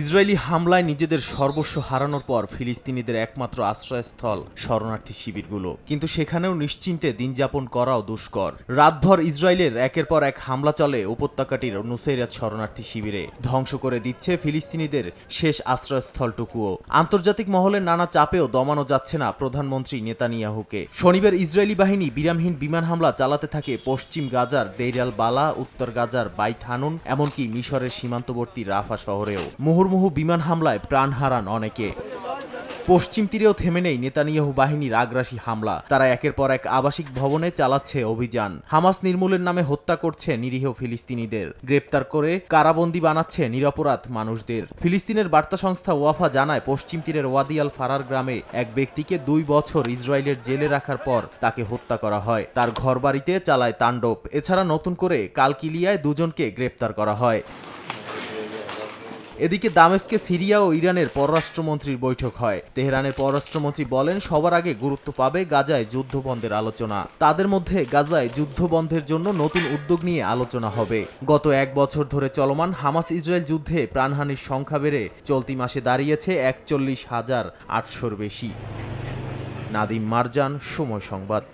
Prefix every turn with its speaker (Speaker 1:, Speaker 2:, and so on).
Speaker 1: Israeli হামলায় নিজেদের সর্বস্ব হারানোর পর ফিলিস্তিনিদের একমাত্র আশ্রয়স্থল শরণার্থী শিবিরগুলো কিন্তু সেখানেও নিশ্চিন্তে দিন যাপন করাও দুষ্কর রাতভর ইসরায়েলের একের পর এক হামলা চলে উপত্যকাটির নুসেরাত শরণার্থী শিবিরে ধ্বংস করে দিচ্ছে ফিলিস্তিনিদের শেষ আশ্রয়স্থলটুকুও আন্তর্জাতিক মহলের নানা চাপেও দমানো যাচ্ছে না প্রধানমন্ত্রী নেতানিয়াহুকে শনিবার ইসরায়েলি বাহিনী বিরামহীন বিমান হামলা চালাতে থাকে পশ্চিম গাজার দেইরাল বালা উত্তর গাজার বাইথানুন এমনকি মিশরের সীমান্তবর্তী রাফা শহরেও মুহুর্মুহু বিমান হামলায় প্রাণ হারান অনেকে পশ্চিম তীরেও থেমে নেই নেতানিয়াহু বাহিনীর আগ্রাসী হামলা তারা একের পর এক আবাসিক ভবনে চালাচ্ছে অভিযান হামাস নির্মূলের নামে হত্যা করছে নিরীহ ফিলিস্তিনিদের গ্রেপ্তার করে কারাবন্দি বানাচ্ছে নিরপরাধ মানুষদের ফিলিস্তিনের বার্তা সংস্থা ওয়াফা জানায় পশ্চিম তীরের ওয়াদি আল ফারার গ্রামে এক ব্যক্তিকে দুই বছর ইসরায়েলের জেলে রাখার পর তাকে হত্যা করা হয় তার ঘরবাড়িতে চালায় তাণ্ডব এছাড়া নতুন করে কালকিলিয়ায় দুজনকে গ্রেপ্তার করা হয় এদিকে দামেস্কে সিরিয়া ও ইরানের পররাষ্ট্রমন্ত্রীর বৈঠক হয় তেহরানের পররাষ্ট্রমন্ত্রী বলেন সবার আগে গুরুত্ব পাবে গাজায় যুদ্ধবন্ধের আলোচনা তাদের মধ্যে গাজায় যুদ্ধবন্ধের জন্য নতুন উদ্যোগ নিয়ে আলোচনা হবে গত এক বছর ধরে চলমান হামাস ইসরায়েল যুদ্ধে প্রাণহানির সংখ্যা বেড়ে চলতি মাসে দাঁড়িয়েছে একচল্লিশ হাজার আটশোর বেশি নাদিম মারজান সময় সংবাদ